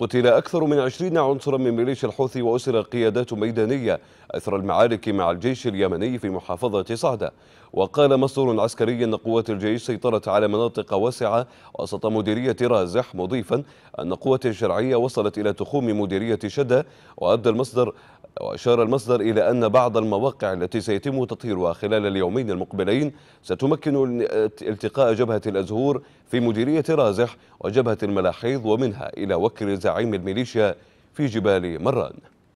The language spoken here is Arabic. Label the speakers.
Speaker 1: قتل أكثر من عشرين عنصرا من ميليشيا الحوثي وأسر قيادات ميدانية أثر المعارك مع الجيش اليمني في محافظة صعدة وقال مصدر عسكري أن قوات الجيش سيطرت على مناطق واسعة وسط مديرية رازح مضيفا أن قوات شرعية وصلت إلى تخوم مديرية شدة وأدى المصدر وأشار المصدر إلى أن بعض المواقع التي سيتم تطهيرها خلال اليومين المقبلين ستمكن التقاء جبهة الأزهور في مديرية رازح وجبهة الملاحيض ومنها إلى وكر زعيم الميليشيا في جبال مران